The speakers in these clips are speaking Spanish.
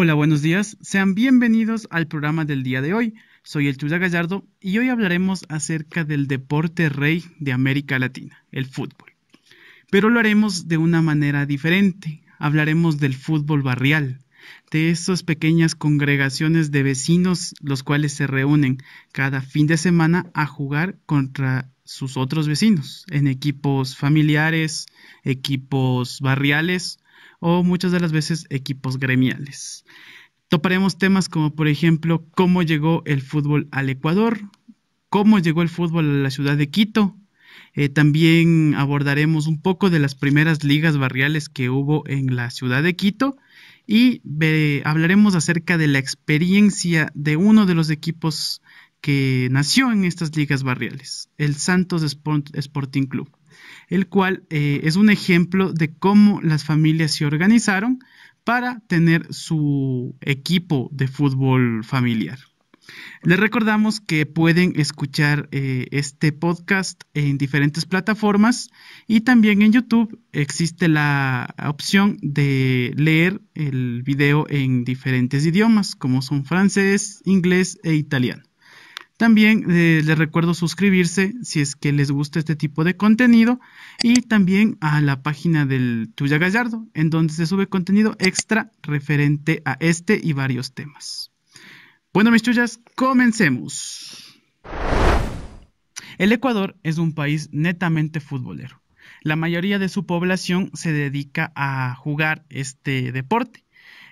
Hola, buenos días. Sean bienvenidos al programa del día de hoy. Soy el Chula Gallardo y hoy hablaremos acerca del deporte rey de América Latina, el fútbol. Pero lo haremos de una manera diferente. Hablaremos del fútbol barrial, de esas pequeñas congregaciones de vecinos los cuales se reúnen cada fin de semana a jugar contra sus otros vecinos en equipos familiares, equipos barriales o muchas de las veces equipos gremiales. Toparemos temas como, por ejemplo, cómo llegó el fútbol al Ecuador, cómo llegó el fútbol a la ciudad de Quito. Eh, también abordaremos un poco de las primeras ligas barriales que hubo en la ciudad de Quito y hablaremos acerca de la experiencia de uno de los equipos que nació en estas ligas barriales, el Santos Sporting Club el cual eh, es un ejemplo de cómo las familias se organizaron para tener su equipo de fútbol familiar. Les recordamos que pueden escuchar eh, este podcast en diferentes plataformas y también en YouTube existe la opción de leer el video en diferentes idiomas como son francés, inglés e italiano. También eh, les recuerdo suscribirse si es que les gusta este tipo de contenido y también a la página del Tuya Gallardo, en donde se sube contenido extra referente a este y varios temas. Bueno, mis tuyas, comencemos. El Ecuador es un país netamente futbolero. La mayoría de su población se dedica a jugar este deporte.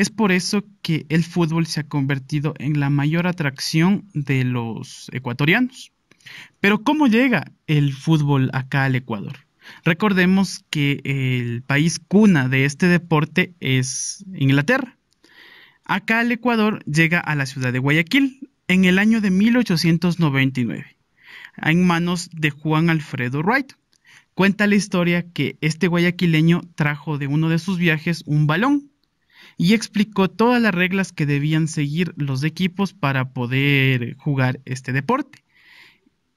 Es por eso que el fútbol se ha convertido en la mayor atracción de los ecuatorianos. Pero ¿cómo llega el fútbol acá al Ecuador? Recordemos que el país cuna de este deporte es Inglaterra. Acá al Ecuador llega a la ciudad de Guayaquil en el año de 1899, en manos de Juan Alfredo Wright. Cuenta la historia que este guayaquileño trajo de uno de sus viajes un balón y explicó todas las reglas que debían seguir los equipos para poder jugar este deporte.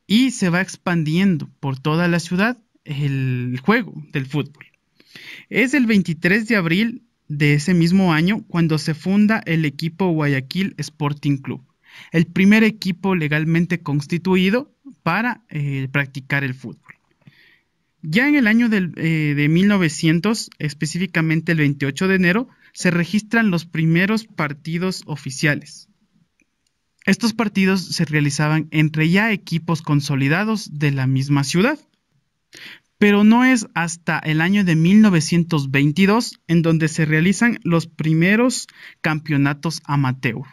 Y se va expandiendo por toda la ciudad el juego del fútbol. Es el 23 de abril de ese mismo año cuando se funda el equipo Guayaquil Sporting Club, el primer equipo legalmente constituido para eh, practicar el fútbol. Ya en el año eh, de 1900, específicamente el 28 de enero, se registran los primeros partidos oficiales. Estos partidos se realizaban entre ya equipos consolidados de la misma ciudad. Pero no es hasta el año de 1922 en donde se realizan los primeros campeonatos amateur,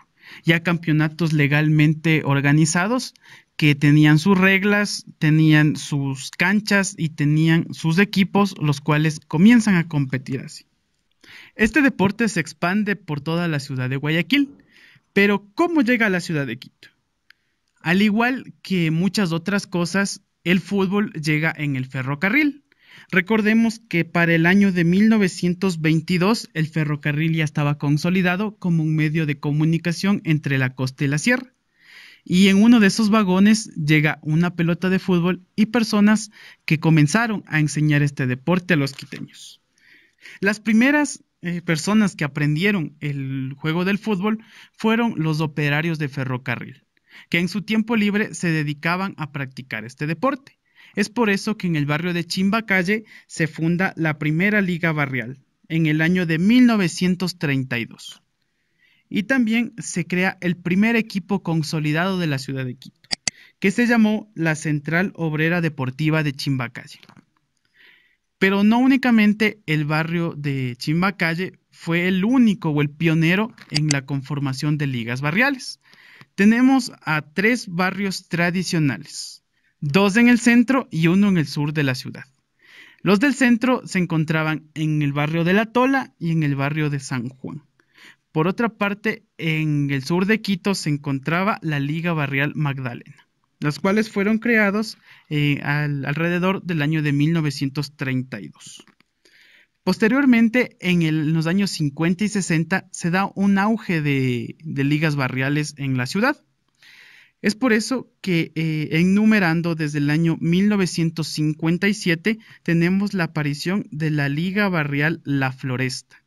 ya campeonatos legalmente organizados que tenían sus reglas, tenían sus canchas y tenían sus equipos, los cuales comienzan a competir así. Este deporte se expande por toda la ciudad de Guayaquil, pero ¿cómo llega a la ciudad de Quito? Al igual que muchas otras cosas, el fútbol llega en el ferrocarril. Recordemos que para el año de 1922 el ferrocarril ya estaba consolidado como un medio de comunicación entre la costa y la sierra. Y en uno de esos vagones llega una pelota de fútbol y personas que comenzaron a enseñar este deporte a los quiteños. Las primeras eh, personas que aprendieron el juego del fútbol fueron los operarios de ferrocarril, que en su tiempo libre se dedicaban a practicar este deporte. Es por eso que en el barrio de Chimbacalle se funda la primera liga barrial en el año de 1932. Y también se crea el primer equipo consolidado de la ciudad de Quito, que se llamó la Central Obrera Deportiva de Chimbacalle. Pero no únicamente el barrio de Chimbacalle fue el único o el pionero en la conformación de ligas barriales. Tenemos a tres barrios tradicionales, dos en el centro y uno en el sur de la ciudad. Los del centro se encontraban en el barrio de La Tola y en el barrio de San Juan. Por otra parte, en el sur de Quito se encontraba la Liga Barrial Magdalena las cuales fueron creados eh, alrededor del año de 1932. Posteriormente, en, los años 50 y 60, se da un auge de, de ligas barriales en la ciudad. Es por eso que eh, enumerando desde el año 1957 tenemos la aparición de la Liga Barrial La Floresta.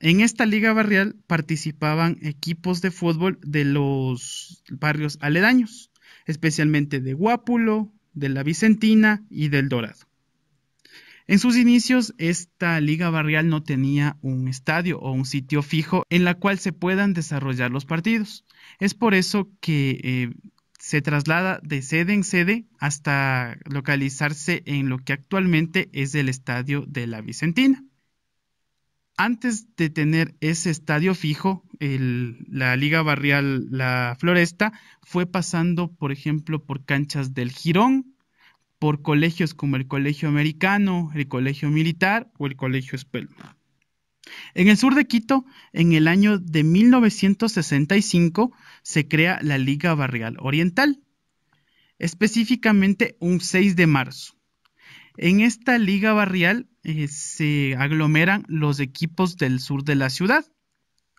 En esta liga barrial participaban equipos de fútbol de los barrios aledaños especialmente de Guápulo, de la Vicentina y del Dorado. En sus inicios, esta liga barrial no tenía un estadio o un sitio fijo en la cual se puedan desarrollar los partidos. Es por eso que eh, se traslada de sede en sede hasta localizarse en lo que actualmente es el estadio de la Vicentina antes de tener ese estadio fijo, la Liga Barrial La Floresta fue pasando, por ejemplo, por canchas del Girón, por colegios como el Colegio Americano, el Colegio Militar o el Colegio Espelma. En el sur de Quito, en el año de 1965, se crea la Liga Barrial Oriental, específicamente un 6 de marzo. En esta Liga Barrial eh, se aglomeran los equipos del sur de la ciudad.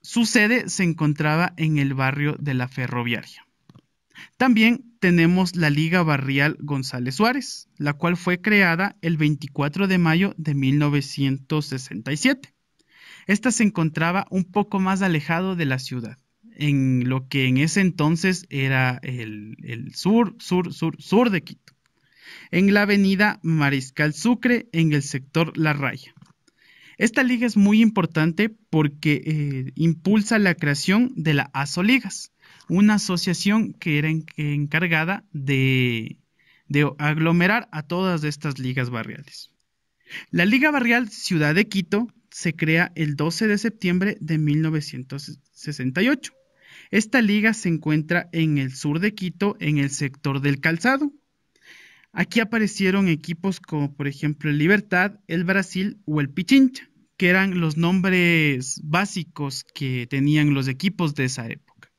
Su sede se encontraba en el barrio de la Ferroviaria. También tenemos la Liga Barrial González Suárez, la cual fue creada el 24 de mayo de 1967. Esta se encontraba un poco más alejado de la ciudad, en lo que en ese entonces era el sur, sur, sur, sur de Quito en la avenida Mariscal Sucre, en el sector La Raya. Esta liga es muy importante porque eh, impulsa la creación de la Ligas, una asociación que era encargada de, de aglomerar a todas estas ligas barriales. La Liga Barrial Ciudad de Quito se crea el 12 de septiembre de 1968. Esta liga se encuentra en el sur de Quito, en el sector del calzado, Aquí aparecieron equipos como por ejemplo el Libertad, el Brasil o el Pichincha, que eran los nombres básicos que tenían los equipos de esa época.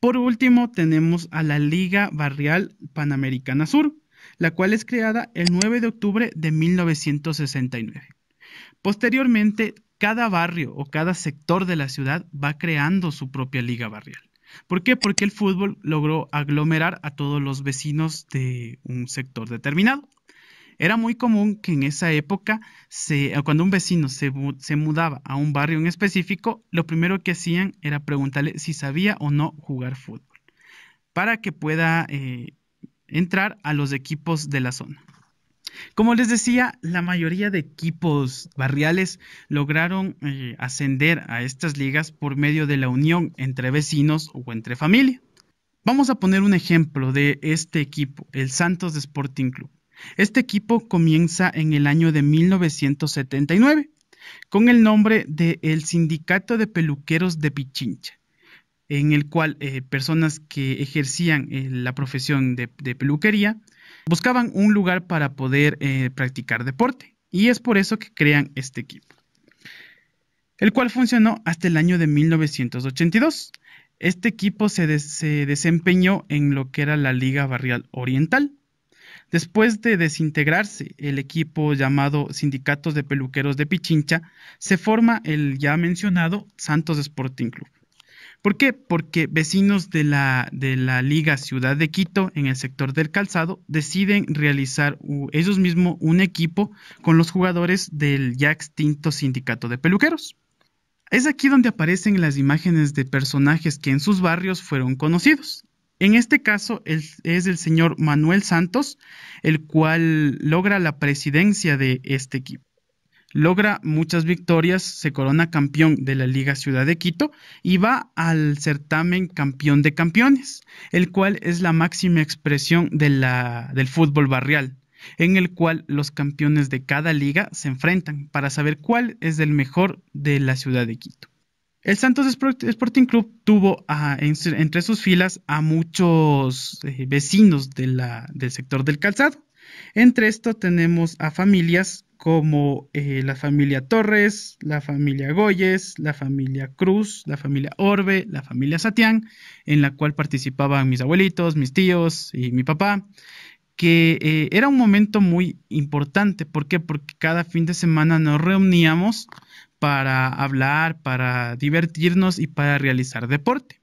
Por último tenemos a la Liga Barrial Panamericana Sur, la cual es creada el 9 de octubre de 1969. Posteriormente, cada barrio o cada sector de la ciudad va creando su propia liga barrial. ¿Por qué? Porque el fútbol logró aglomerar a todos los vecinos de un sector determinado. Era muy común que en esa época, cuando un vecino se, mudaba a un barrio en específico, lo primero que hacían era preguntarle si sabía o no jugar fútbol, para que pueda eh, entrar a los equipos de la zona. Como les decía, la mayoría de equipos barriales lograron eh, ascender a estas ligas por medio de la unión entre vecinos o entre familia. Vamos a poner un ejemplo de este equipo, el Santos Sporting Club. Este equipo comienza en el año de 1979 con el nombre de el Sindicato de Peluqueros de Pichincha en el cual eh, personas que ejercían eh, la profesión de, peluquería buscaban un lugar para poder eh, practicar deporte y es por eso que crean este equipo, el cual funcionó hasta el año de 1982. Este equipo se desempeñó en lo que era la Liga Barrial Oriental. Después de desintegrarse el equipo llamado Sindicatos de Peluqueros de Pichincha, se forma el ya mencionado Santos Sporting Club ¿Por qué? Porque vecinos de la, de la Liga Ciudad de Quito en el sector del calzado deciden realizar ellos mismos un equipo con los jugadores del ya extinto sindicato de peluqueros. Es aquí donde aparecen las imágenes de personajes que en sus barrios fueron conocidos. En este caso es el señor Manuel Santos, el cual logra la presidencia de este equipo. Logra muchas victorias, se corona campeón de la Liga Ciudad de Quito y va al certamen campeón de campeones, el cual es la máxima expresión del fútbol barrial, en el cual los campeones de cada liga se enfrentan para saber cuál es el mejor de la ciudad de Quito. El Santos Sporting Club tuvo entre sus filas a muchos eh, vecinos del sector del calzado. Entre esto tenemos a familias como eh, la familia Torres, la familia Goyes, la familia Cruz, la familia Orbe, la familia Satián, en la cual participaban mis abuelitos, mis tíos y mi papá, que eh, era un momento muy importante. ¿Por qué? Porque cada fin de semana nos reuníamos para hablar, para divertirnos y para realizar deporte.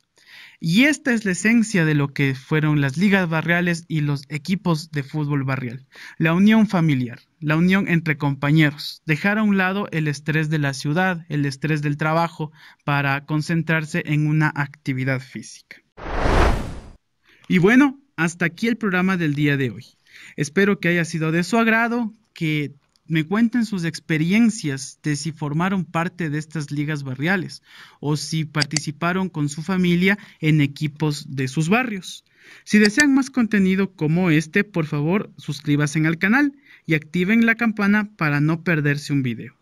Y esta es la esencia de lo que fueron las ligas barriales y los equipos de fútbol barrial. La unión familiar, la unión entre compañeros, dejar a un lado el estrés de la ciudad, el estrés del trabajo, para concentrarse en una actividad física. Y bueno, hasta aquí el programa del día de hoy. Espero que haya sido de su agrado, que me cuenten sus experiencias de si formaron parte de estas ligas barriales o si participaron con su familia en equipos de sus barrios. Si desean más contenido como este, por favor suscríbanse al canal y activen la campana para no perderse un video.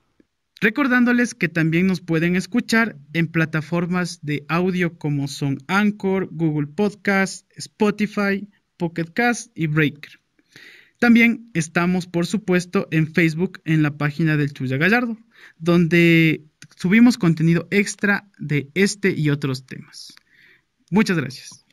Recordándoles que también nos pueden escuchar en plataformas de audio como son Anchor, Google Podcast, Spotify, Pocket Cast y Breaker. También estamos, por supuesto, en Facebook, en la página del Chuya Gallardo, donde subimos contenido extra de este y otros temas. Muchas gracias.